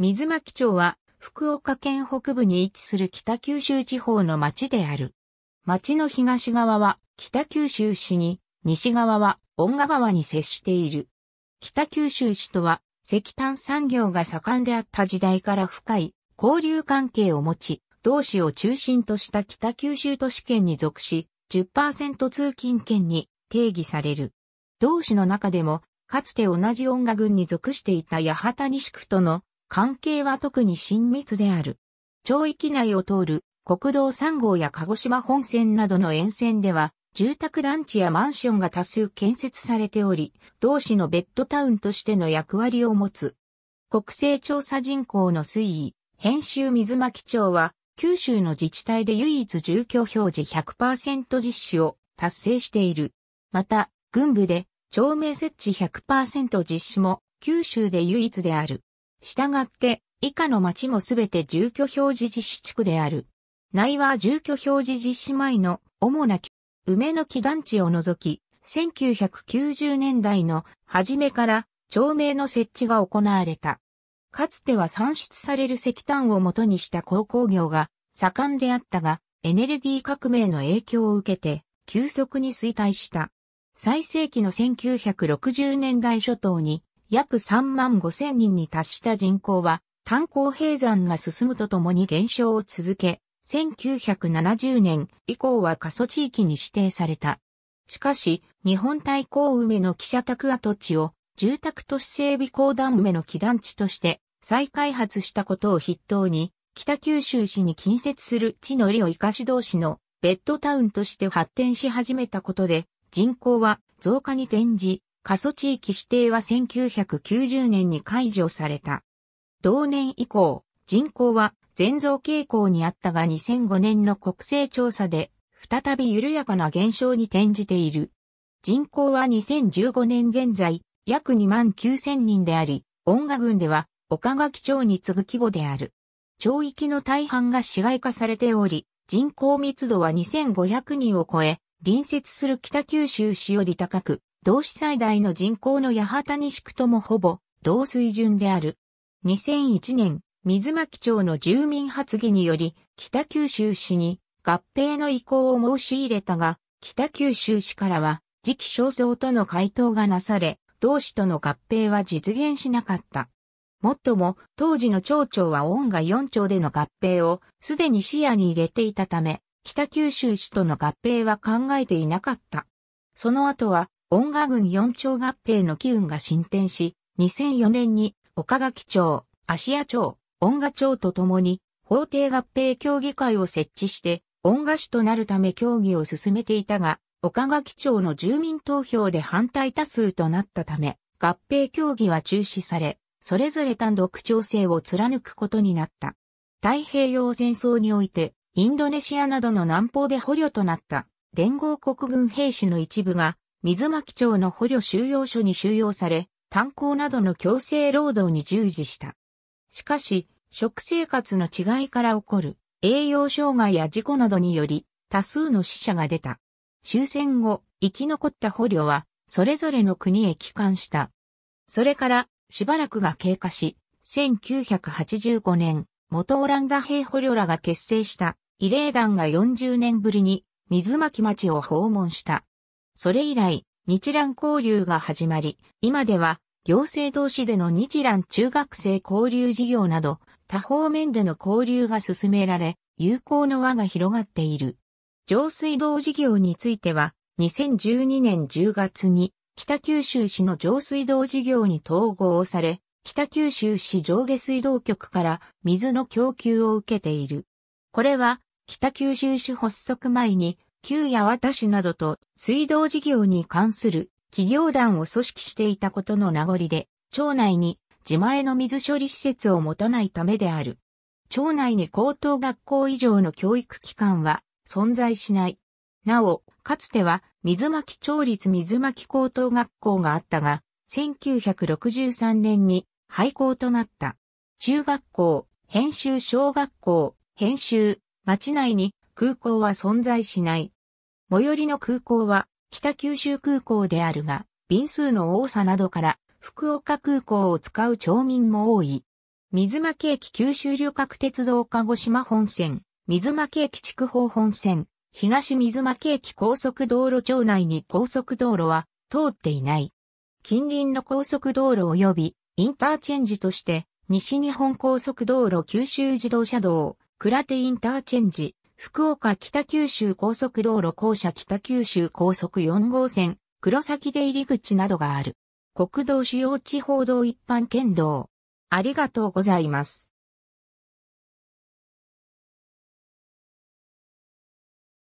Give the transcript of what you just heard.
水巻町は福岡県北部に位置する北九州地方の町である。町の東側は北九州市に、西側は恩賀川に接している。北九州市とは石炭産業が盛んであった時代から深い交流関係を持ち、同市を中心とした北九州都市圏に属し、10%通勤圏に定義される。同市の中でも、かつて同じ恩賀群に属していた八幡西区との関係は特に親密である。町域内を通る国道3号や鹿児島本線などの沿線では、住宅団地やマンションが多数建設されており、同市のベッドタウンとしての役割を持つ。国勢調査人口の推移、編集水巻町は、九州の自治体で唯一住居表示100%実施を達成している。また、軍部で、町名設置100%実施も、九州で唯一である。したがって、以下の町もすべて住居表示実施地区である。内は住居表示実施前の主な梅の木団地を除き、1990年代の初めから町名の設置が行われた。かつては産出される石炭を元にした鉱工業が盛んであったが、エネルギー革命の影響を受けて急速に衰退した。最盛期の1960年代初頭に約3万5千人に達した人口は、炭鉱閉山が進むとともに減少を続け、1970年以降は過疎地域に指定された。しかし、日本対抗梅の記者宅跡地を住宅都市整備公団梅の基団地として再開発したことを筆頭に、北九州市に近接する地の利を生かし同士のベッドタウンとして発展し始めたことで、人口は増加に転じ、過疎地域指定は1990年に解除された。同年以降、人口は全増傾向にあったが2005年の国勢調査で再び緩やかな減少に転じている。人口は2015年現在約2万9000人であり、音楽郡では岡垣町に次ぐ規模である。町域の大半が市街化されており、人口密度は2500人を超え、隣接する北九州市より高く、同市最大の人口の八幡西区ともほぼ同水準である。2001年、水巻町の住民発議により、北九州市に合併の意向を申し入れたが、北九州市からは、時期尚早との回答がなされ、同市との合併は実現しなかった。もっとも、当時の町長は恩が4町での合併をすでに視野に入れていたため、北九州市との合併は考えていなかった。その後は、音楽軍4町合併の機運が進展し、2004年に岡垣町、芦屋町、音楽町とともに法定合併協議会を設置して、音楽市となるため協議を進めていたが、岡垣町の住民投票で反対多数となったため、合併協議は中止され、それぞれ単独調整を貫くことになった。太平洋戦争において、インドネシアなどの南方で捕虜となった連合国軍兵士の一部が水巻町の捕虜収容所に収容され、炭鉱などの強制労働に従事した。しかし、食生活の違いから起こる栄養障害や事故などにより多数の死者が出た。終戦後、生き残った捕虜はそれぞれの国へ帰還した。それからしばらくが経過し、1985年、元オランダ兵捕虜らが結成した慰霊団が40年ぶりに水巻町を訪問した。それ以来、日蘭交流が始まり、今では、行政同士での日蘭中学生交流事業など、多方面での交流が進められ、友好の輪が広がっている。上水道事業については、2012年10月に、北九州市の上水道事業に統合され、北九州市上下水道局から水の供給を受けている。これは、北九州市発足前に、旧八幡市などと水道事業に関する企業団を組織していたことの名残で、町内に自前の水処理施設を持たないためである。町内に高等学校以上の教育機関は存在しない。なお、かつては水巻町立水巻高等学校があったが、1963年に廃校となった。中学校、編集小学校、編集、町内に空港は存在しない。最寄りの空港は北九州空港であるが、便数の多さなどから福岡空港を使う町民も多い。水巻駅九州旅客鉄道鹿児島本線、水巻駅筑豊本線、東水巻駅高速道路町内に高速道路は通っていない。近隣の高速道路及びインターチェンジとして西日本高速道路九州自動車道、倉手インターチェンジ、福岡北九州高速道路校舎北九州高速4号線、黒崎出入り口などがある。国道主要地方道一般県道。ありがとうございます。